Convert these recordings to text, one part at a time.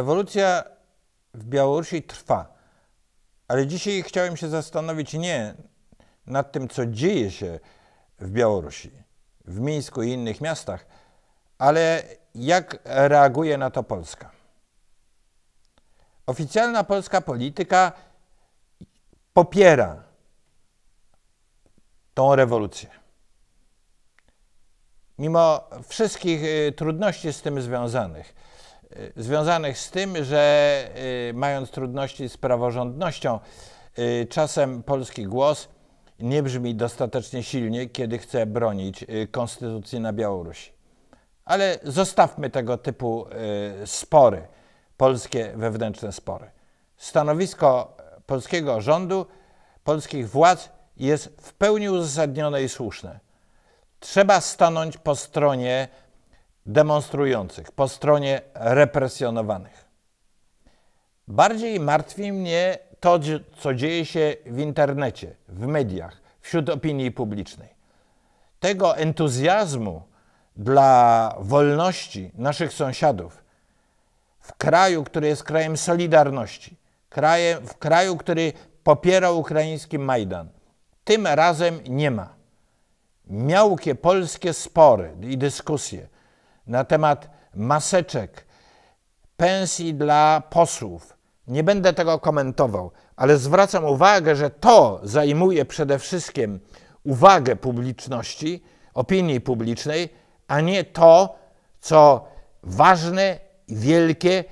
Rewolucja w Białorusi trwa, ale dzisiaj chciałem się zastanowić nie nad tym, co dzieje się w Białorusi, w Mińsku i innych miastach, ale jak reaguje na to Polska. Oficjalna polska polityka popiera tą rewolucję. Mimo wszystkich y, trudności z tym związanych, Y, związanych z tym, że y, mając trudności z praworządnością, y, czasem polski głos nie brzmi dostatecznie silnie, kiedy chce bronić konstytucji na Białorusi. Ale zostawmy tego typu spory, polskie wewnętrzne spory. Stanowisko polskiego rządu, polskich władz jest w pełni uzasadnione i słuszne. Trzeba stanąć po stronie demonstrujących, po stronie represjonowanych. Bardziej martwi mnie to, co dzieje się w internecie, w mediach, wśród opinii publicznej. Tego entuzjazmu dla wolności naszych sąsiadów w kraju, który jest krajem solidarności, krajem, w kraju, który popiera ukraiński Majdan, tym razem nie ma. Miałkie polskie spory i dyskusje – na temat maseczek, pensji dla posłów. Nie będę tego komentował, ale zwracam uwagę, że to zajmuje przede wszystkim uwagę publiczności, opinii publicznej, a nie to, co ważne, wielkie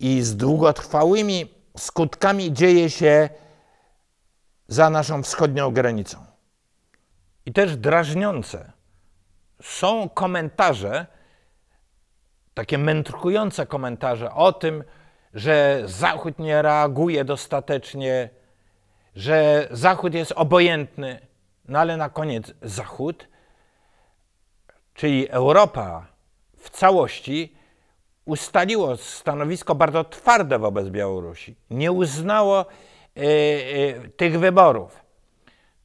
i z długotrwałymi skutkami dzieje się za naszą wschodnią granicą. I też drażniące są komentarze, takie mędrkujące komentarze o tym, że Zachód nie reaguje dostatecznie, że Zachód jest obojętny. No ale na koniec Zachód, czyli Europa w całości, ustaliło stanowisko bardzo twarde wobec Białorusi. Nie uznało y, y, tych wyborów.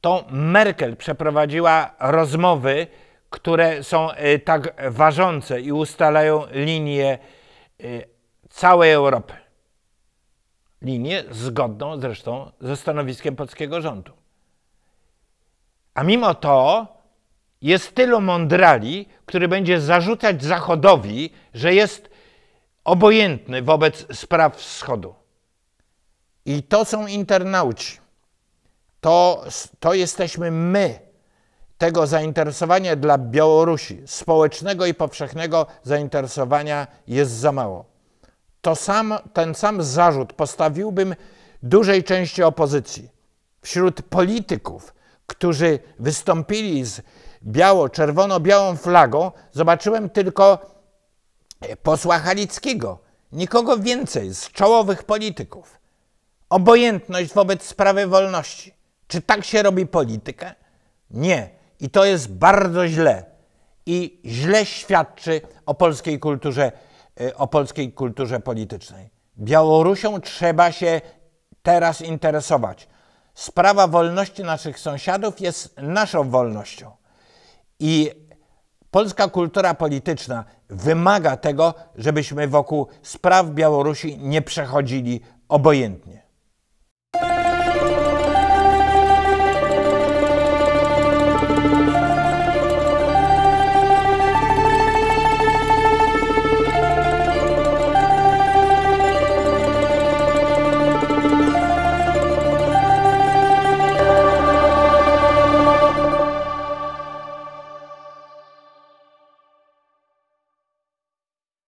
To Merkel przeprowadziła rozmowy które są e, tak ważące i ustalają linię e, całej Europy. Linię zgodną zresztą ze stanowiskiem polskiego rządu. A mimo to jest tylu mądrali, który będzie zarzucać Zachodowi, że jest obojętny wobec spraw wschodu. I to są internauci. To, to jesteśmy my tego zainteresowania dla Białorusi, społecznego i powszechnego zainteresowania jest za mało. To sam, ten sam zarzut postawiłbym dużej części opozycji. Wśród polityków, którzy wystąpili z biało-czerwono-białą flagą, zobaczyłem tylko posła Halickiego, nikogo więcej z czołowych polityków. Obojętność wobec sprawy wolności. Czy tak się robi politykę? Nie. I to jest bardzo źle. I źle świadczy o polskiej kulturze, e, o polskiej kulturze politycznej. Białorusią trzeba się teraz interesować. Sprawa wolności naszych sąsiadów jest naszą wolnością. I polska kultura polityczna wymaga tego, żebyśmy wokół spraw Białorusi nie przechodzili obojętnie.